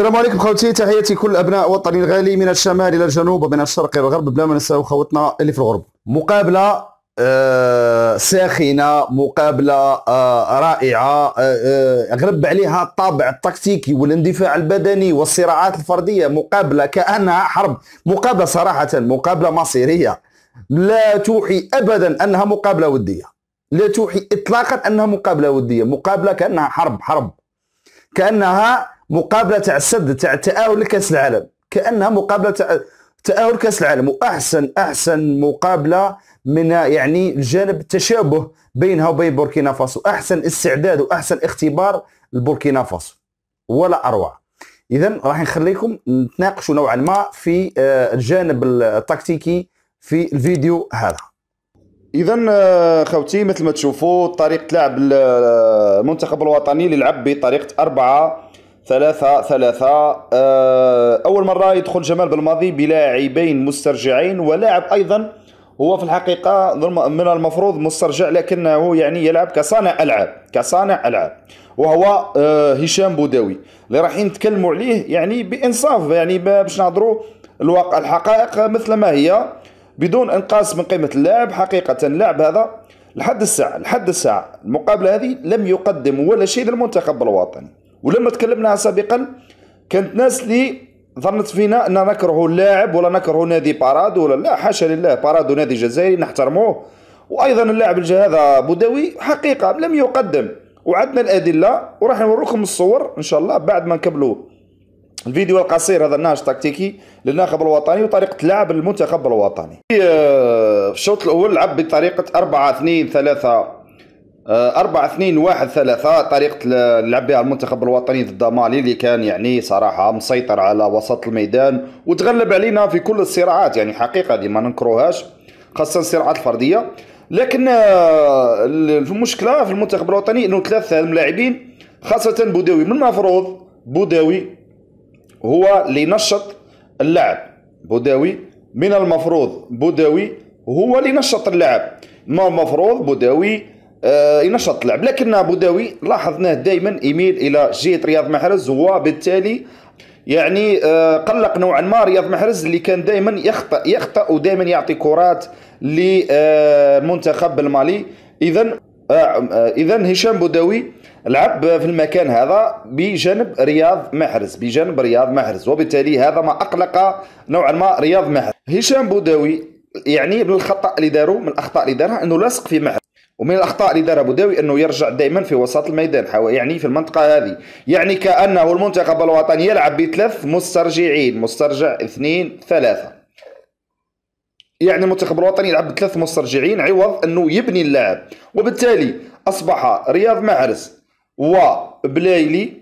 السلام عليكم خوتي تحياتي كل ابناء وطني الغالي من الشمال الى الجنوب ومن الشرق الى الغرب بلا ما نساو خوتنا اللي في الغرب مقابله آه ساخنه مقابله آه رائعه آه, آه، غرب عليها الطابع التكتيكي والاندفاع البدني والصراعات الفرديه مقابله كانها حرب مقابله صراحه مقابله مصيريه لا توحي ابدا انها مقابله وديه لا توحي اطلاقا انها مقابله وديه مقابله كانها حرب حرب كانها مقابله تاع السد تاع التاهل لكاس العالم كانها مقابله تاع تاهل كاس العالم واحسن احسن مقابله من يعني الجانب التشابه بينها وبين بوركينا فاسو احسن استعداد واحسن اختبار لبوركينا فاسو ولا اروع اذا راح نخليكم نتناقشوا نوعا ما في آه، الجانب التكتيكي في الفيديو هذا اذا آه، خوتي مثل ما تشوفوا طريقه لعب آه، المنتخب الوطني اللي لعب بطريقه 4 ثلاثة ثلاثة آه، أول مرة يدخل جمال بالماضي بلاعبين مسترجعين ولاعب أيضا هو في الحقيقة من المفروض مسترجع لكنه يعني يلعب كصانع ألعاب كصانع ألعاب وهو آه، هشام بوداوي اللي راح نتكلموا عليه يعني بإنصاف يعني باش نهضروا الواقع الحقائق مثل ما هي بدون انقاص من قيمة اللاعب حقيقة اللاعب هذا لحد الساعة لحد الساعة المقابلة هذه لم يقدم ولا شيء للمنتخب الوطني ولما تكلمنا سابقا كانت ناس اللي ظنت فينا ان نكره اللاعب ولا نكره نادي بارادو ولا لا حاشا لله بارادو نادي جزائري نحترموه وايضا اللاعب هذا بوداوي حقيقه لم يقدم وعدنا الادله وراح نوريكم الصور ان شاء الله بعد ما نكملوا الفيديو القصير هذا الناش تكتيكي للناخب الوطني وطريقه لعب المنتخب الوطني في الشوط الاول لعب بطريقه 4 2 3 4 2 1 3 طريقة لعب بها المنتخب الوطني ضد مالي اللي كان يعني صراحة مسيطر على وسط الميدان وتغلب علينا في كل الصراعات يعني حقيقة دي ما ننكروهاش خاصة الصراعات الفردية لكن آه، المشكلة في المنتخب الوطني انه ثلاثة اللاعبين خاصة بوداوي من المفروض بوداوي هو اللي نشط اللعب بوداوي من المفروض بوداوي هو اللي نشط اللعب ما المفروض بوداوي آه، ينشط اللعب لكن داوي لاحظناه دائما يميل الى جهه رياض محرز وبالتالي يعني آه، قلق نوعا ما رياض محرز اللي كان دائما يخطا يخطا ودائما يعطي كرات لمنتخب آه، المالي اذا اذا هشام بوداوي لعب في المكان هذا بجانب رياض محرز بجانب رياض محرز وبالتالي هذا ما اقلق نوعا ما رياض محرز هشام بوداوي يعني من الخطا اللي داروا من الاخطاء اللي دارها انه لاصق في محرز ومن الاخطاء اللي دارها بوداوي انه يرجع دائما في وسط الميدان يعني في المنطقه هذه يعني كانه المنتخب الوطني يلعب بثلاث مسترجعين مسترجع اثنين ثلاثه يعني المنتخب الوطني يلعب بثلاث مسترجعين عوض انه يبني اللاعب وبالتالي اصبح رياض معرس وبلايلي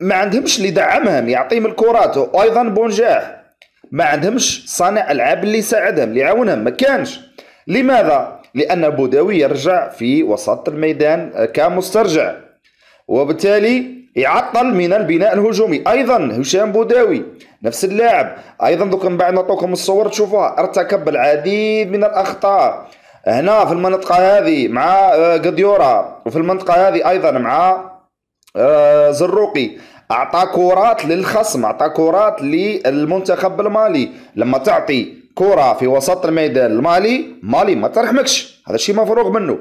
ما عندهمش اللي يدعمهم يعطيهم الكرات وايضا بونجاح ما عندهمش صانع العاب اللي يساعدهم اللي يعاونهم ما كانش لماذا لأن بوداوي يرجع في وسط الميدان كمسترجع وبالتالي يعطل من البناء الهجومي ايضا هشام بوداوي نفس اللاعب ايضا دوك من بعد نعطوكم الصور تشوفوها ارتكب العديد من الاخطاء هنا في المنطقه هذه مع قديورا آه، وفي المنطقه هذه ايضا مع آه، زروقي اعطى كرات للخصم اعطى كرات للمنتخب المالي لما تعطي كرة في وسط الميدان المالي مالي ما ترحمكش هذا الشيء مفروغ منه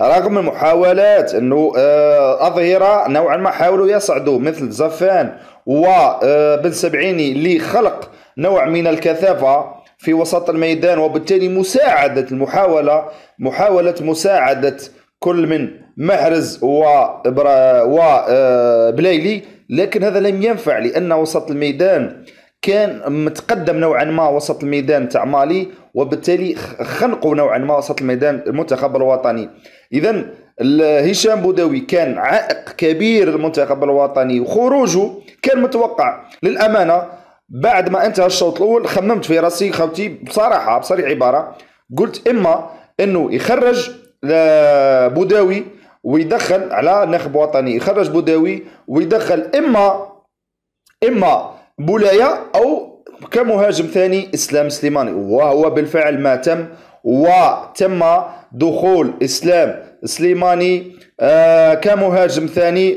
رغم المحاولات انه آه، اظهره نوعا ما حاولوا يصعدوا مثل زفان وبن آه، سبعيني اللي خلق نوع من الكثافه في وسط الميدان وبالتالي مساعده المحاوله محاوله مساعده كل من محرز وبلايلي آه، لكن هذا لم ينفع لان وسط الميدان كان متقدم نوعا ما وسط الميدان تاع مالي وبالتالي خنقوا نوعا ما وسط الميدان المنتخب الوطني اذا هشام بوداوي كان عائق كبير للمنتخب الوطني وخروجه كان متوقع للامانه بعد ما انتهى الشوط الاول خممت في راسي خوتي بصراحه بصريح عباره قلت اما انه يخرج آه، بوداوي ويدخل على ناخب وطني يخرج بوداوي ويدخل اما اما بولايا او كمهاجم ثاني اسلام سليماني وهو بالفعل ما تم وتم دخول اسلام سليماني آه كمهاجم ثاني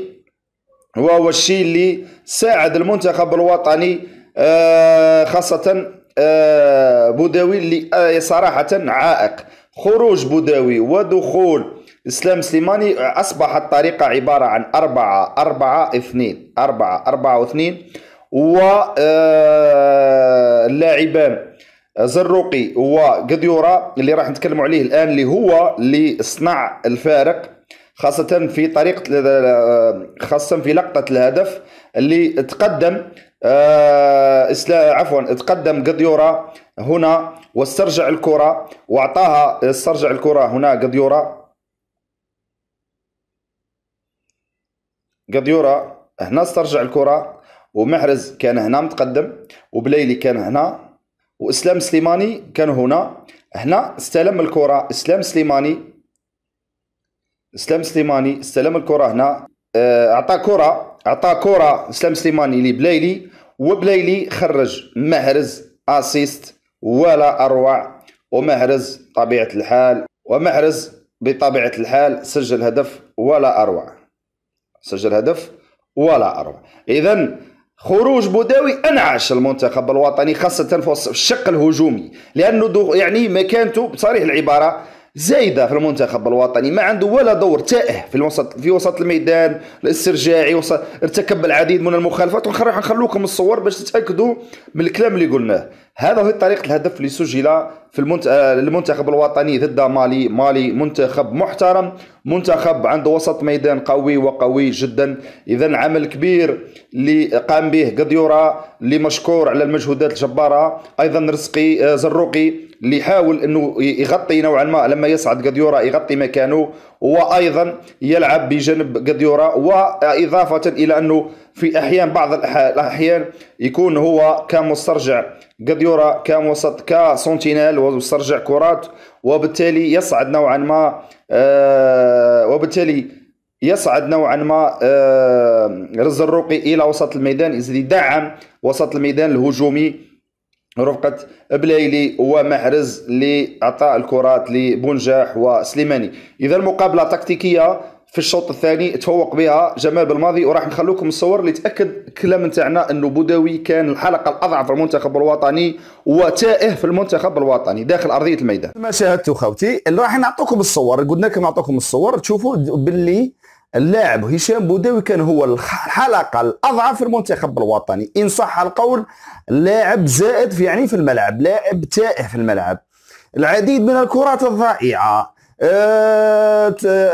وهو الشيء اللي ساعد المنتخب الوطني آه خاصه آه بوداوي اللي آه صراحه عائق خروج بوداوي ودخول اسلام سليماني اصبحت الطريقه عباره عن 4 4 2 4 4 2 آه، اللاعبان زروقي وقديورة اللي راح نتكلم عليه الآن اللي هو اللي صنع الفارق خاصة في طريقة آه، خاصة في لقطة الهدف اللي تقدم آه، عفوا تقدم قديورة هنا واسترجع الكرة واعطاها استرجع الكرة هنا قديورة قديورة هنا استرجع الكرة ومحرز كان هنا متقدم وبليلي كان هنا واسلام سليماني كان هنا هنا استلم الكره اسلام سليماني اسلام سليماني استلم الكره هنا آه، اعطى كره اعطى كره اسلام سليماني لبليلي وبليلي خرج محرز اسيست ولا اروع ومحرز طبيعه الحال ومحرز بطبيعه الحال سجل هدف ولا اروع سجل هدف ولا اروع اذا خروج بوداوي انعش المنتخب الوطني خاصه في الشق الهجومي لانه يعني مكانته بصريح العباره زايده في المنتخب الوطني ما عنده ولا دور تائه في الوسط في وسط الميدان الاسترجاعي ارتكب العديد من المخالفات ونخلوكم الصور باش تتاكدوا من الكلام اللي قلناه هذا هو طريقه الهدف اللي سجل في المنتخب آه، الوطني ضد مالي مالي منتخب محترم منتخب عنده وسط ميدان قوي وقوي جدا اذا عمل كبير اللي قام به قديورا اللي مشكور على المجهودات الجبارة ايضا رزقي آه، زروقي اللي حاول انه يغطي نوعا ما لما يصعد قديورا يغطي مكانه وايضا يلعب بجانب قديورا واضافة الى انه في أحيان بعض الأحيان يكون هو كمسترجع قد يرى كوسط كسونتينيل ومسترجع كرات وبالتالي يصعد نوعا ما آه، وبالتالي يصعد نوعا ما آه، رز الروقي الى وسط الميدان يزيد يدعم وسط الميدان الهجومي رفقة بلايلي ومحرز لإعطاء الكرات لبنجاح وسليماني إذا المقابلة تكتيكية في الشوط الثاني تفوق بها جمال بالماضي وراح نخلوكم الصور اللي تاكد الكلام نتاعنا انه بوداوي كان الحلقه الاضعف في المنتخب الوطني وتائه في المنتخب الوطني داخل ارضيه الميدان ما شاهدتوا خوتي اللي راح نعطوكم الصور قلنا لكم نعطوكم الصور تشوفوا باللي اللاعب هشام بوداوي كان هو الحلقه الاضعف في المنتخب الوطني ان صح القول لاعب زائد في يعني في الملعب لاعب تائه في الملعب العديد من الكرات الضائعه أه،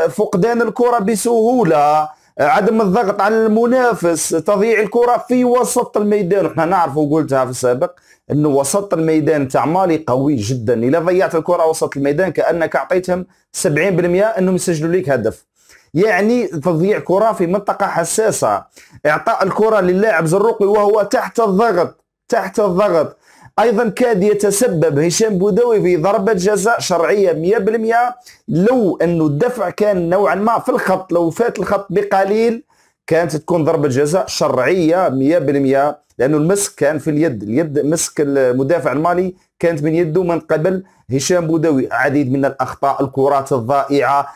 فقدان الكره بسهوله عدم الضغط على المنافس تضييع الكره في وسط الميدان احنا نعرف وقلتها في السابق انه وسط الميدان تاع مالي قوي جدا اذا ضيعت الكره وسط الميدان كانك اعطيتهم 70% انهم يسجلوا لك هدف يعني تضييع كره في منطقه حساسه اعطاء الكره للاعب زروقي وهو تحت الضغط تحت الضغط ايضا كاد يتسبب هشام بودوي في ضربه جزاء شرعيه 100% لو انه الدفع كان نوعا ما في الخط لو فات الخط بقليل كانت تكون ضربه جزاء شرعيه 100% لانه المسك كان في اليد اليد مسك المدافع المالي كانت من يده من قبل هشام بوداوي عديد من الاخطاء الكرات الضائعه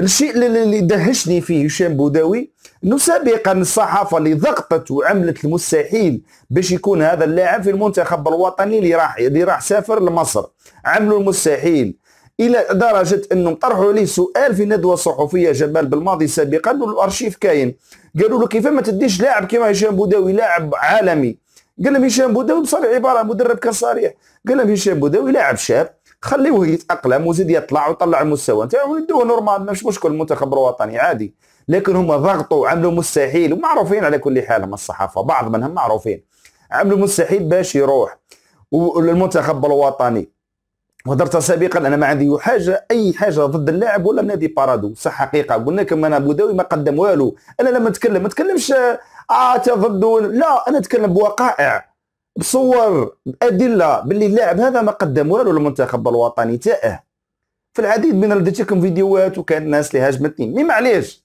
الشيء اللي دهشني فيه هشام بوداوي انه سابقا الصحافه اللي ضغطت وعملت المستحيل باش يكون هذا اللاعب في المنتخب الوطني اللي راح اللي راح سافر لمصر عملوا المستحيل الى درجه انهم طرحوا عليه سؤال في ندوه صحفيه جمال بالماضي سابقا والارشيف كاين قالوا له كيف ما تديش لاعب كيما هشام بوداوي لاعب عالمي قال لهم هشام بوداوي بصريح عباره مدرب كان صريح قال لهم هشام بوداوي لاعب شاب خليه يتاقلم وزيد يطلع ويطلع المستوى نتاعو ويدوه نورمال مش مشكل المنتخب الوطني عادي لكن هما ضغطوا وعملوا مستحيل ومعروفين على كل حال هما الصحافه بعض منهم معروفين عملوا مستحيل باش يروح والمنتخب الوطني وهدرت سابقا انا ما عندي حاجه اي حاجه ضد اللاعب ولا نادي بارادو صح حقيقه قلنا لكم انا بوداوي ما قدم والو انا لما نتكلم ما نتكلمش اه ضد لا انا نتكلم بوقائع بصور بادله باللي اللاعب هذا ما قدم والو للمنتخب الوطني تاعه في العديد من رديت لكم فيديوهات وكان الناس اللي هاجمتني مي معليش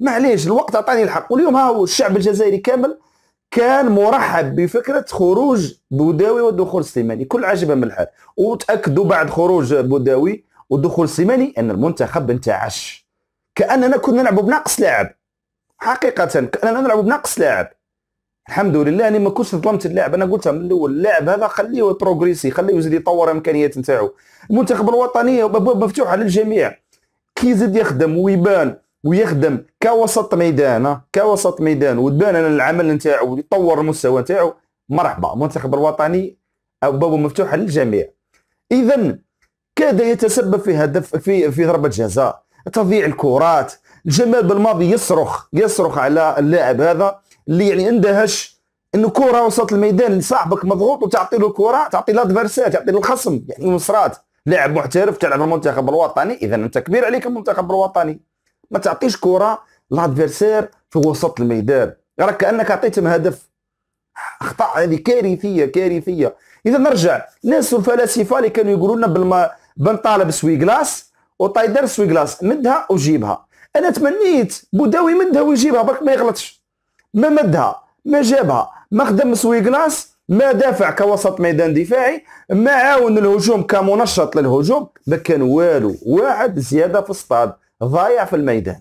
معليش الوقت عطاني الحق واليوم ها هو الشعب الجزائري كامل كان مرحب بفكره خروج بوداوي ودخول سليماني كل عجبه من الحال وتاكدوا بعد خروج بوداوي ودخول سليماني ان المنتخب انتعش كاننا كنا نلعبوا بناقص لاعب حقيقه كاننا نلعبوا بناقص لاعب الحمد لله انا ما كنتش ظلمت اللاعب انا قلتها من الاول اللاعب هذا خليه بروغريسي خليه يزيد يطور امكانيات نتاعو المنتخب الوطني مفتوح على للجميع كي يزيد يخدم ويبان ويخدم كوسط ميدان كوسط ميدان وتبان ان العمل نتاعو يطور المستوى نتاعو مرحبا المنتخب الوطني بابه مفتوح للجميع اذا كاد يتسبب في هدف في في ضربه جزاء تضييع الكرات جمال بالماضي يصرخ يصرخ على اللاعب هذا اللي يعني اندهش انه كره وسط الميدان صاحبك مضغوط وتعطي له الكره تعطي لادفيرسير تعطي للخصم يعني نصرات لاعب محترف تلعب المنتخب الوطني اذا انت كبير عليك المنتخب الوطني ما تعطيش كره لادفيرسير في وسط الميدان راك كانك اعطيتهم هدف اخطاء هذه كارثيه كارثيه اذا نرجع ناس الفلاسفه اللي كانوا يقولوا لنا بالما بنطالب سوي كلاس وطايدر سوي كلاس مدها وجيبها انا تمنيت بوداوي مدها ويجيبها برك ما يغلطش ما مدها ما جابها ما خدم سوي كلاس ما دافع كوسط ميدان دفاعي ما عاون الهجوم كمنشط للهجوم ما كان والو واحد زياده في الصطاد ضايع في الميدان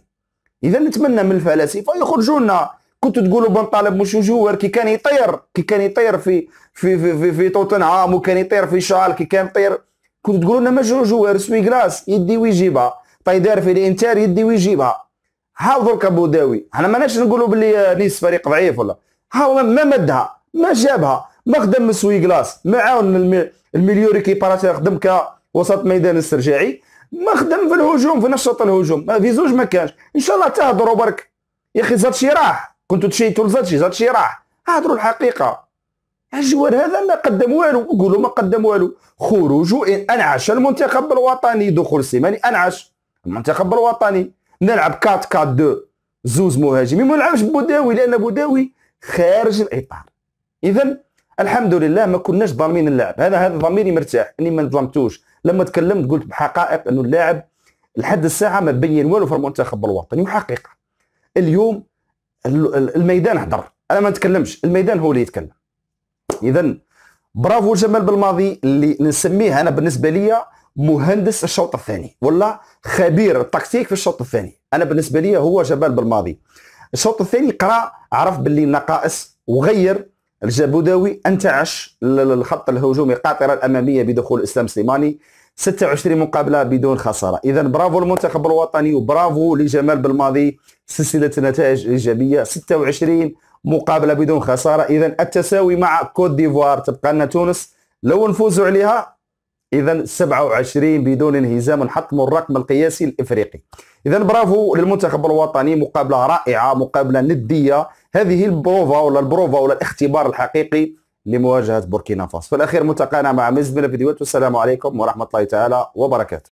اذا نتمنى من الفلاسفه يخرجوا لنا كنتوا تقولوا بن طالب مش جوار كي كان يطير كي كان يطير في في في في, في توتنهام وكان يطير في شال كي كان يطير كنتوا تقولوا لنا مجرو جوار سوي سويكلاس يدي ويجيبها طيدار في الانتر يدي ويجيبها هاو درك بوداوي حنا ماناش نقولوا بلي نيس فريق ضعيف ولا هاو ما مدها ما جابها ما خدم سوي سويكلاس ما عاون المليوري كي خدم كوسط ميدان استرجاعي ما خدم في الهجوم في نشط الهجوم ما في زوج ما كانش ان شاء الله تهضروا برك يا اخي زاد شي راح كنتو تشيتوا لزاد شي زاد شي راح هضروا الحقيقه الجوار هذا ما قدم والو قولوا ما قدم والو خروج انعش المنتخب الوطني دخول سيماني انعش المنتخب الوطني نلعب 4 4 2 زوز مهاجمين ما نلعبش بوداوي لان بوداوي خارج الاطار اذا الحمد لله ما كناش ظالمين اللاعب هذا هذا ضميري مرتاح اني ما ظلمتوش لما تكلمت قلت بحقائق انه اللاعب لحد الساعه ما بين والو في المنتخب الوطني وحقيقه اليوم الميدان هدر انا ما نتكلمش الميدان هو اللي يتكلم اذا برافو جمال بالماضي اللي نسميه انا بالنسبه لي مهندس الشوط الثاني ولا خبير التكتيك في الشوط الثاني انا بالنسبه لي هو جمال بالماضي الشوط الثاني قرا عرف باللي نقائص وغير الجابوداوي انتعش الخط الهجومي القاطره الاماميه بدخول اسلام سليماني 26 مقابله بدون خساره اذا برافو المنتخب الوطني وبرافو لجمال بالماضي سلسله نتائج ايجابيه 26 مقابله بدون خساره اذا التساوي مع كوت ديفوار تبقى لنا تونس لو نفوزوا عليها اذا 27 بدون انهزام نحطموا الرقم القياسي الافريقي اذا برافو للمنتخب الوطني مقابله رائعه مقابله نديه هذه البروفا ولا البروفا ولا الاختبار الحقيقي لمواجهه بوركينا فاس في الاخير ملتقانا مع مزبل من الفيديوهات والسلام عليكم ورحمه الله تعالى وبركاته